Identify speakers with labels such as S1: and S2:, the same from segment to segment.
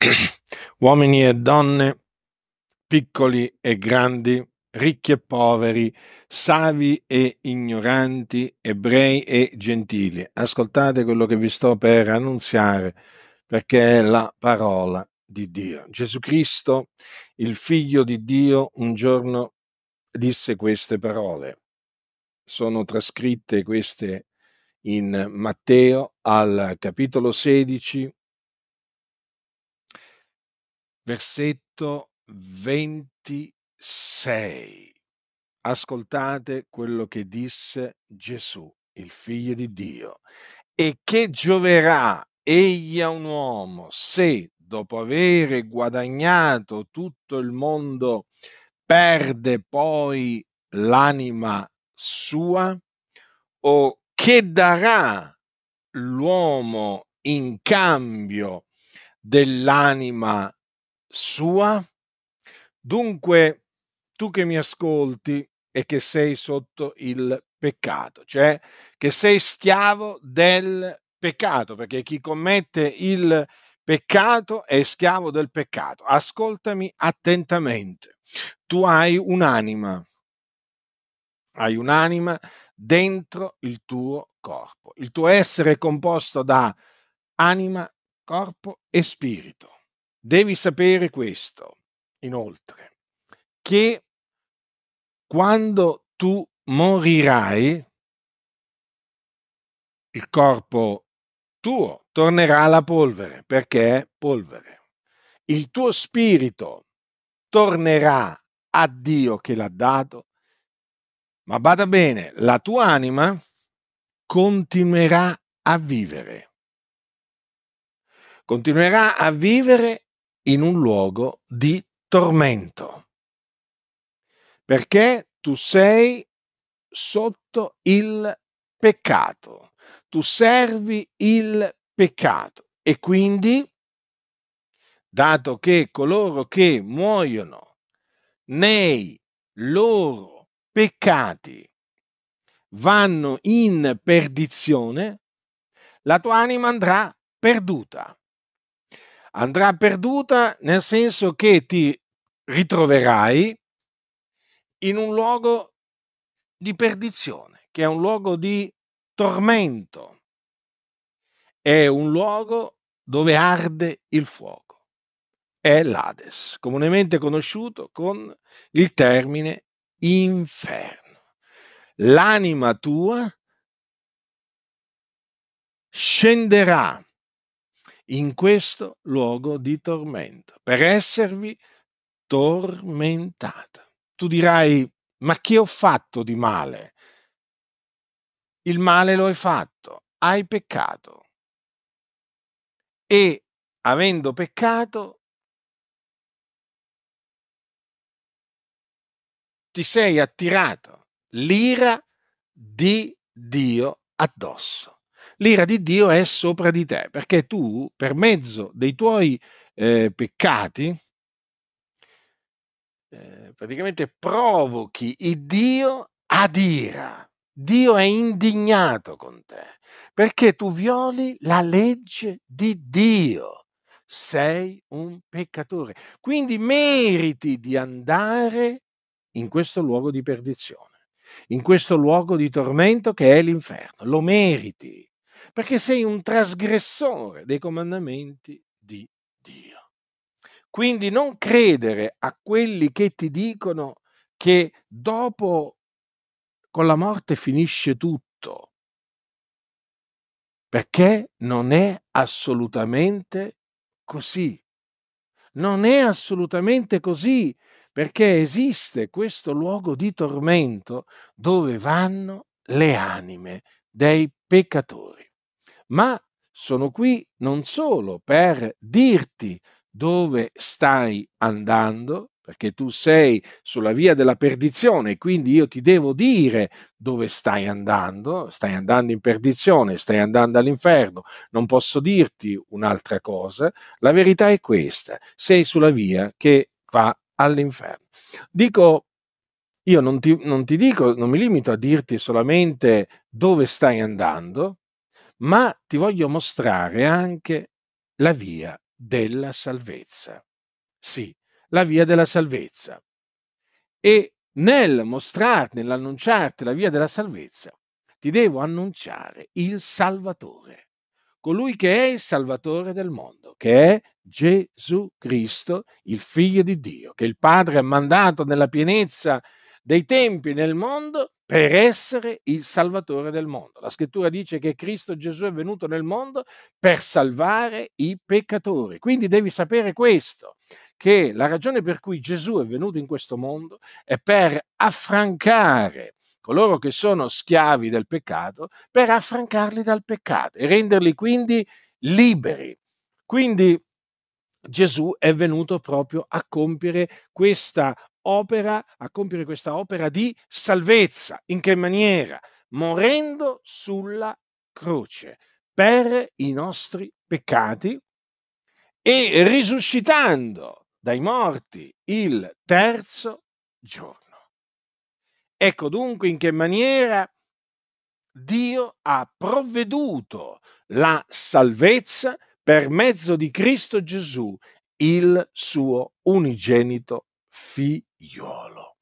S1: uomini e donne, piccoli e grandi, ricchi e poveri, savi e ignoranti, ebrei e gentili. Ascoltate quello che vi sto per annunziare, perché è la parola di Dio. Gesù Cristo, il figlio di Dio, un giorno disse queste parole. Sono trascritte queste in Matteo al capitolo 16, versetto 26. Ascoltate quello che disse Gesù, il figlio di Dio, e che gioverà egli a un uomo se dopo aver guadagnato tutto il mondo perde poi l'anima sua? O che darà l'uomo in cambio dell'anima sua? sua? Dunque, tu che mi ascolti e che sei sotto il peccato, cioè che sei schiavo del peccato, perché chi commette il peccato è schiavo del peccato. Ascoltami attentamente. Tu hai un'anima, hai un'anima dentro il tuo corpo. Il tuo essere è composto da anima, corpo e spirito. Devi sapere questo, inoltre, che quando tu morirai, il corpo tuo tornerà alla polvere, perché è polvere. Il tuo spirito tornerà a Dio che l'ha dato, ma bada bene, la tua anima continuerà a vivere. Continuerà a vivere in un luogo di tormento. Perché tu sei sotto il peccato, tu servi il peccato e quindi, dato che coloro che muoiono nei loro peccati vanno in perdizione, la tua anima andrà perduta andrà perduta nel senso che ti ritroverai in un luogo di perdizione, che è un luogo di tormento, è un luogo dove arde il fuoco, è l'Ades, comunemente conosciuto con il termine inferno. L'anima tua scenderà in questo luogo di tormento, per esservi tormentata. Tu dirai, ma che ho fatto di male? Il male lo hai fatto, hai peccato. E avendo peccato, ti sei attirato l'ira di Dio addosso l'ira di Dio è sopra di te, perché tu, per mezzo dei tuoi eh, peccati, eh, praticamente provochi il Dio ad ira. Dio è indignato con te, perché tu violi la legge di Dio. Sei un peccatore. Quindi meriti di andare in questo luogo di perdizione, in questo luogo di tormento che è l'inferno. Lo meriti perché sei un trasgressore dei comandamenti di Dio. Quindi non credere a quelli che ti dicono che dopo con la morte finisce tutto, perché non è assolutamente così. Non è assolutamente così, perché esiste questo luogo di tormento dove vanno le anime dei peccatori ma sono qui non solo per dirti dove stai andando, perché tu sei sulla via della perdizione, quindi io ti devo dire dove stai andando, stai andando in perdizione, stai andando all'inferno, non posso dirti un'altra cosa, la verità è questa, sei sulla via che va all'inferno. Dico, io non ti, non ti dico, non mi limito a dirti solamente dove stai andando, ma ti voglio mostrare anche la via della salvezza. Sì, la via della salvezza. E nel mostrarti, nell'annunciarti la via della salvezza, ti devo annunciare il Salvatore, colui che è il Salvatore del mondo, che è Gesù Cristo, il Figlio di Dio, che il Padre ha mandato nella pienezza dei tempi nel mondo per essere il Salvatore del mondo. La scrittura dice che Cristo Gesù è venuto nel mondo per salvare i peccatori. Quindi devi sapere questo, che la ragione per cui Gesù è venuto in questo mondo è per affrancare coloro che sono schiavi del peccato, per affrancarli dal peccato e renderli quindi liberi. Quindi Gesù è venuto proprio a compiere questa opera, a compiere questa opera di salvezza. In che maniera? Morendo sulla croce per i nostri peccati e risuscitando dai morti il terzo giorno. Ecco dunque in che maniera Dio ha provveduto la salvezza per mezzo di Cristo Gesù, il suo unigenito figlio iolo.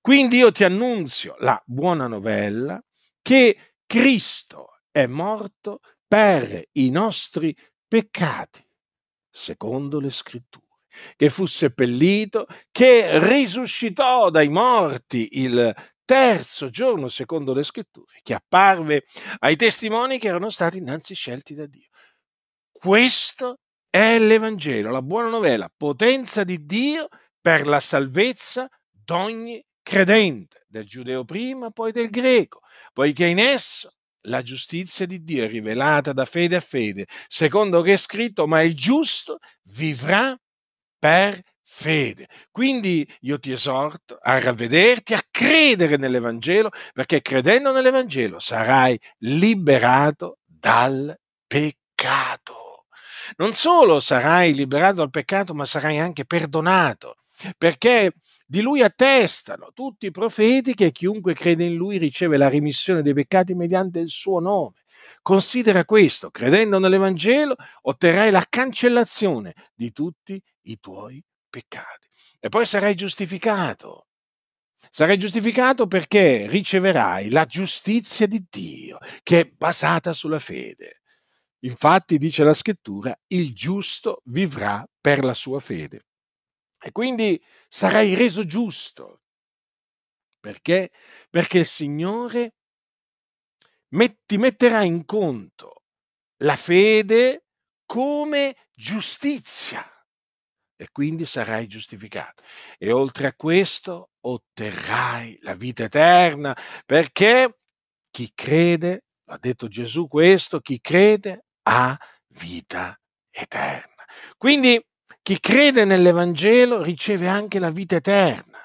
S1: Quindi io ti annunzio la buona novella che Cristo è morto per i nostri peccati, secondo le scritture, che fu seppellito, che risuscitò dai morti il terzo giorno, secondo le scritture, che apparve ai testimoni che erano stati innanzi scelti da Dio. Questo è l'Evangelo, la buona novella, potenza di Dio per la salvezza d'ogni credente, del giudeo prima, poi del greco, poiché in esso la giustizia di Dio è rivelata da fede a fede, secondo che è scritto, ma il giusto vivrà per fede. Quindi io ti esorto a ravvederti, a credere nell'Evangelo, perché credendo nell'Evangelo sarai liberato dal peccato. Non solo sarai liberato dal peccato, ma sarai anche perdonato, perché di lui attestano tutti i profeti che chiunque crede in lui riceve la remissione dei peccati mediante il suo nome. Considera questo, credendo nell'Evangelo otterrai la cancellazione di tutti i tuoi peccati. E poi sarai giustificato. Sarai giustificato perché riceverai la giustizia di Dio, che è basata sulla fede. Infatti, dice la scrittura, il giusto vivrà per la sua fede. E quindi sarai reso giusto. Perché? Perché il Signore met- ti metterà in conto la fede come giustizia e quindi sarai giustificato. E oltre a questo otterrai la vita eterna, perché chi crede, ha detto Gesù questo, chi crede ha vita eterna. Quindi chi crede nell'Evangelo riceve anche la vita eterna,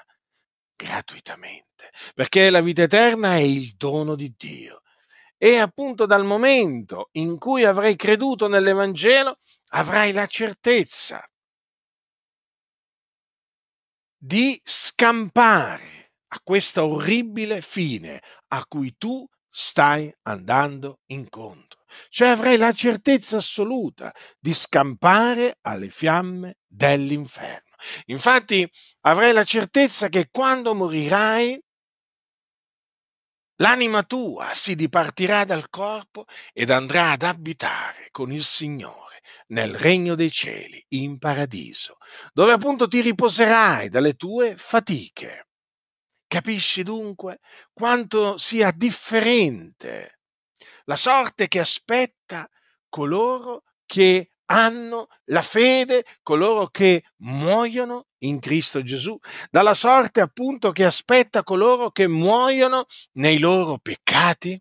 S1: gratuitamente, perché la vita eterna è il dono di Dio. E appunto dal momento in cui avrai creduto nell'Evangelo, avrai la certezza di scampare a questa orribile fine a cui tu stai andando incontro cioè avrai la certezza assoluta di scampare alle fiamme dell'inferno. Infatti avrai la certezza che quando morirai, l'anima tua si dipartirà dal corpo ed andrà ad abitare con il Signore nel regno dei cieli, in paradiso, dove appunto ti riposerai dalle tue fatiche. Capisci dunque quanto sia differente la sorte che aspetta coloro che hanno la fede, coloro che muoiono in Cristo Gesù, dalla sorte appunto che aspetta coloro che muoiono nei loro peccati,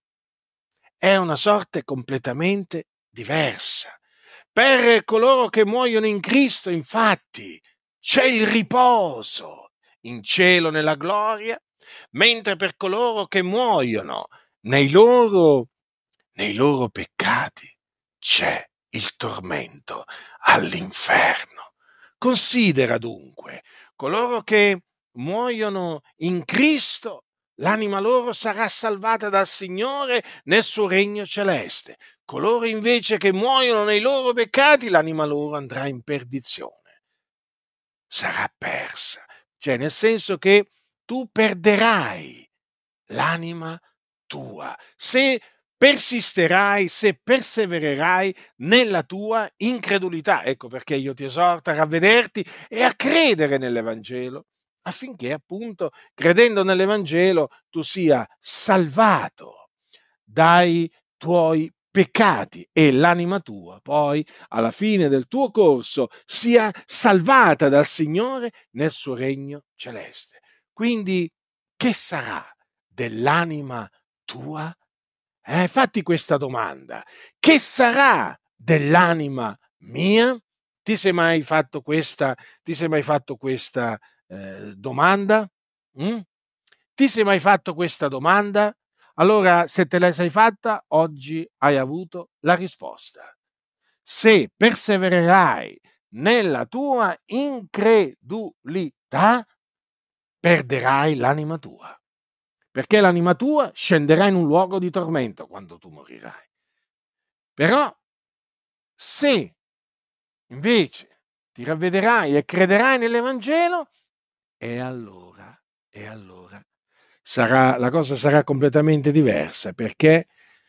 S1: è una sorte completamente diversa. Per coloro che muoiono in Cristo, infatti, c'è il riposo in cielo nella gloria, mentre per coloro che muoiono nei loro peccati, nei loro peccati c'è il tormento all'inferno. Considera dunque coloro che muoiono in Cristo, l'anima loro sarà salvata dal Signore nel suo regno celeste. Coloro invece che muoiono nei loro peccati, l'anima loro andrà in perdizione. Sarà persa, cioè nel senso che tu perderai l'anima tua se persisterai se persevererai nella tua incredulità. Ecco perché io ti esorto a ravvederti e a credere nell'Evangelo, affinché appunto, credendo nell'Evangelo, tu sia salvato dai tuoi peccati e l'anima tua poi alla fine del tuo corso sia salvata dal Signore nel suo regno celeste. Quindi che sarà dell'anima tua? Eh, fatti questa domanda. Che sarà dell'anima mia? Ti sei mai fatto questa, ti sei mai fatto questa eh, domanda? Mm? Ti sei mai fatto questa domanda? Allora, se te la sei fatta, oggi hai avuto la risposta. Se persevererai nella tua incredulità, perderai l'anima tua perché l'anima tua scenderà in un luogo di tormento quando tu morirai. Però se invece ti ravvederai e crederai nell'Evangelo, e allora, e allora sarà, la cosa sarà completamente diversa perché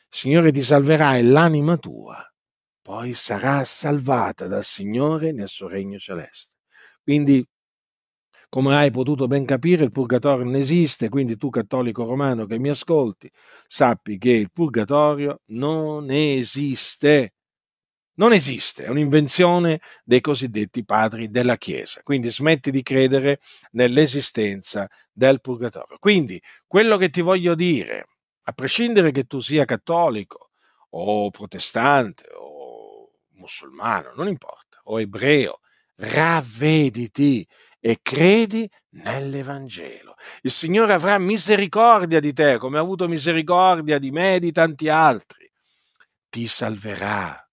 S1: Signore ti salverà e l'anima tua poi sarà salvata dal Signore nel suo regno celeste. Quindi come hai potuto ben capire, il purgatorio non esiste, quindi tu cattolico romano che mi ascolti, sappi che il purgatorio non esiste. Non esiste, è un'invenzione dei cosiddetti padri della Chiesa. Quindi smetti di credere nell'esistenza del purgatorio. Quindi quello che ti voglio dire, a prescindere che tu sia cattolico o protestante o musulmano, non importa, o ebreo, ravvediti e credi nell'Evangelo. Il Signore avrà misericordia di te, come ha avuto misericordia di me e di tanti altri. Ti salverà,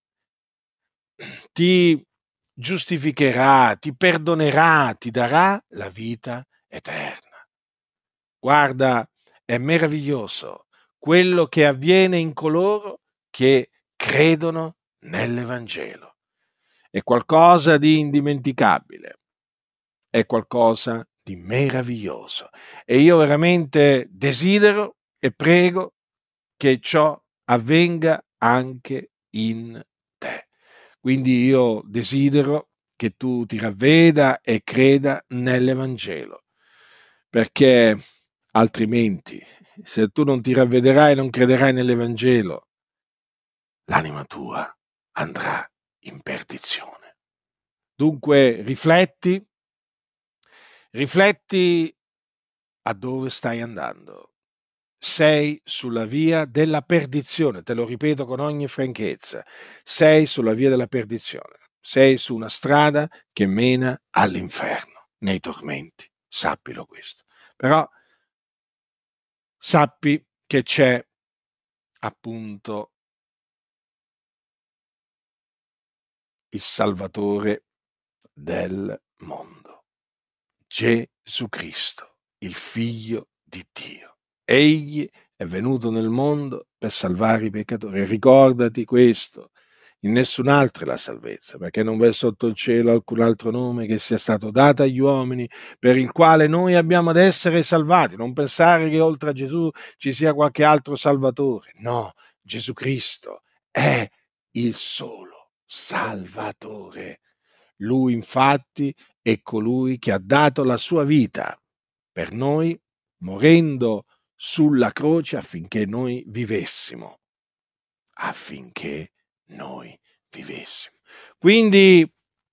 S1: ti giustificherà, ti perdonerà, ti darà la vita eterna. Guarda, è meraviglioso quello che avviene in coloro che credono nell'Evangelo. È qualcosa di indimenticabile è qualcosa di meraviglioso. E io veramente desidero e prego che ciò avvenga anche in te. Quindi io desidero che tu ti ravveda e creda nell'Evangelo, perché altrimenti se tu non ti ravvederai e non crederai nell'Evangelo, l'anima tua andrà in perdizione. Dunque rifletti, Rifletti a dove stai andando. Sei sulla via della perdizione, te lo ripeto con ogni franchezza, sei sulla via della perdizione, sei su una strada che mena all'inferno, nei tormenti, sappilo questo. Però sappi che c'è appunto il Salvatore del mondo. Gesù Cristo, il figlio di Dio. Egli è venuto nel mondo per salvare i peccatori. Ricordati questo. In nessun altro è la salvezza, perché non v'è sotto il cielo alcun altro nome che sia stato dato agli uomini per il quale noi abbiamo ad essere salvati. Non pensare che oltre a Gesù ci sia qualche altro salvatore. No, Gesù Cristo è il solo salvatore. Lui infatti è colui che ha dato la sua vita per noi, morendo sulla croce affinché noi vivessimo. Affinché noi vivessimo. Quindi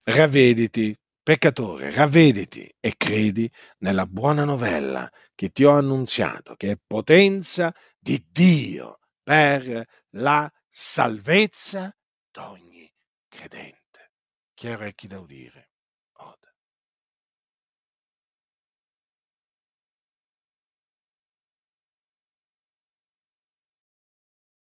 S1: ravvediti, peccatore, ravvediti e credi nella buona novella che ti ho annunziato, che è potenza di Dio per la salvezza d'ogni credente. Chiaro è orecchi da udire.